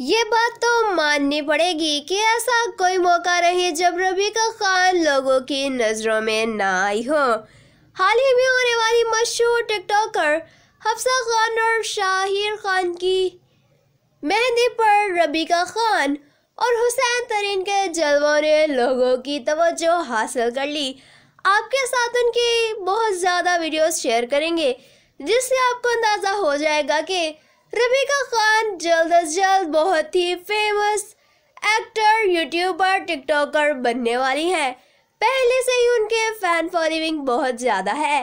ये बात तो माननी पड़ेगी कि ऐसा कोई मौका रहे जब रबीका खान लोगों की नज़रों में ना आई हो हाल ही में होने वाली मशहूर टिकटॉकर हफ्सा खान और शाहिर खान की मेहंदी पर रबीका खान और हुसैन तरीन के जलवों ने लोगों की तवज्जो हासिल कर ली आपके साथ उनकी बहुत ज़्यादा वीडियोस शेयर करेंगे जिससे आपको अंदाज़ा हो जाएगा कि रबीका खान जल्द अज जल्द बहुत ही फेमस एक्टर यूट्यूबर टिकटॉकर बनने वाली हैं पहले से ही उनके फैन फॉलोइंग बहुत ज़्यादा है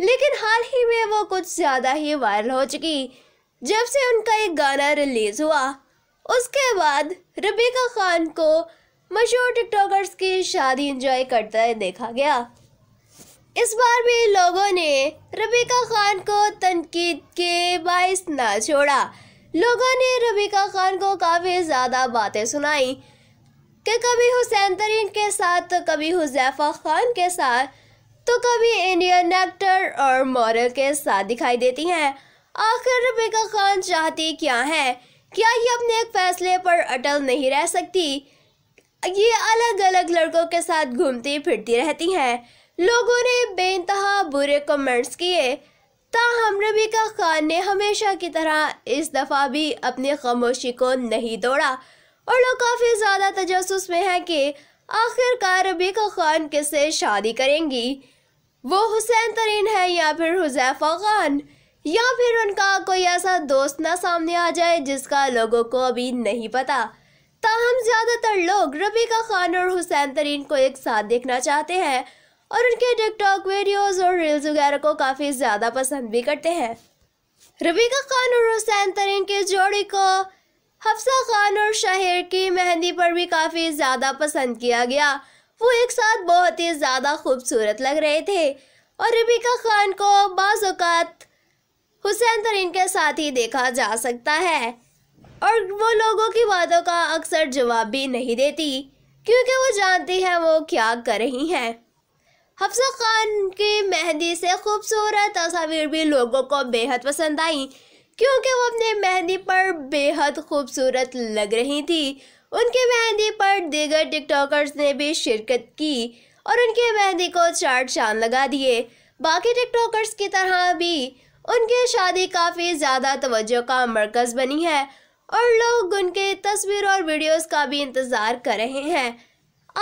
लेकिन हाल ही में वो कुछ ज़्यादा ही वायरल हो चुकी जब से उनका एक गाना रिलीज़ हुआ उसके बाद रबीका खान को मशहूर टिकटॉकर्स की शादी एंजॉय करते देखा गया इस बार भी लोगों ने रबीका खान को तनकीद के बायस न छोड़ा लोगों ने रबीका खान को काफ़ी ज़्यादा बातें सुनाई कि कभी हुसैन तरीन के साथ तो कभी हुजैफा खान के साथ तो कभी इंडियन एक्टर और मॉडल के साथ दिखाई देती हैं आखिर रबीका खान चाहती क्या है क्या ये अपने एक फैसले पर अटल नहीं रह सकती ये अलग अलग लड़कों के साथ घूमती फिरती रहती हैं लोगों ने बेानतहा बुरे कमेंट्स किए ताहम का खान ने हमेशा की तरह इस दफ़ा भी अपनी खामोशी को नहीं तोड़ा और लोग काफ़ी ज़्यादा तजस में हैं कि आखिरकार का खान किससे शादी करेंगी वो हुसैन तरीन है या फिर हुजैफा खान या फिर उनका कोई ऐसा दोस्त ना सामने आ जाए जिसका लोगों को अभी नहीं पता ताहम ज़्यादातर लोग का खान और हुसैन तरीन को एक साथ देखना चाहते हैं और उनके टिकटॉक वीडियोस और रील्स वगैरह को काफ़ी ज़्यादा पसंद भी करते हैं रबीका खान और हुसैन तरीन की जोड़ी को हफ्सा खान और शाहिर की मेहंदी पर भी काफ़ी ज़्यादा पसंद किया गया वो एक साथ बहुत ही ज़्यादा खूबसूरत लग रहे थे और रबीका खान को बाज़ात हुसैन तरीन के साथ ही देखा जा सकता है और वो लोगों की बातों का अक्सर जवाब भी नहीं देती क्योंकि वो जानती हैं वो क्या कर रही हैं हफ्सा खान की मेहंदी से खूबसूरत तस्वीर भी लोगों को बेहद पसंद आई क्योंकि वो अपने मेहंदी पर बेहद खूबसूरत लग रही थी उनकी मेहंदी पर दीगर टिकटॉकर्स ने भी शिरकत की और उनकी मेहंदी को चार चांद लगा दिए बाकी टिकटॉकर्स की तरह भी उनकी शादी काफ़ी ज़्यादा तवज्जो का मरकज़ बनी है और लोग उनके तस्वीर और वीडियोस का भी इंतज़ार कर रहे हैं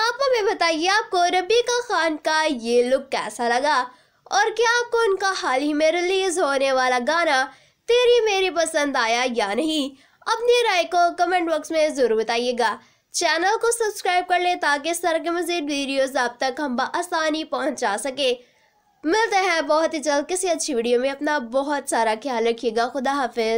आप हमें बताइए आपको रबीका खान का ये लुक कैसा लगा और क्या आपको उनका हाल ही में रिलीज होने वाला गाना तेरी मेरी पसंद आया या नहीं अपनी राय को कमेंट बॉक्स में ज़रूर बताइएगा चैनल को सब्सक्राइब कर ले ताकि सर के मजीद वीडियोज आप तक हम आसानी पहुंचा सके मिलते हैं बहुत ही जल्द किसी अच्छी वीडियो में अपना बहुत सारा ख्याल रखिएगा खुदा हाफिज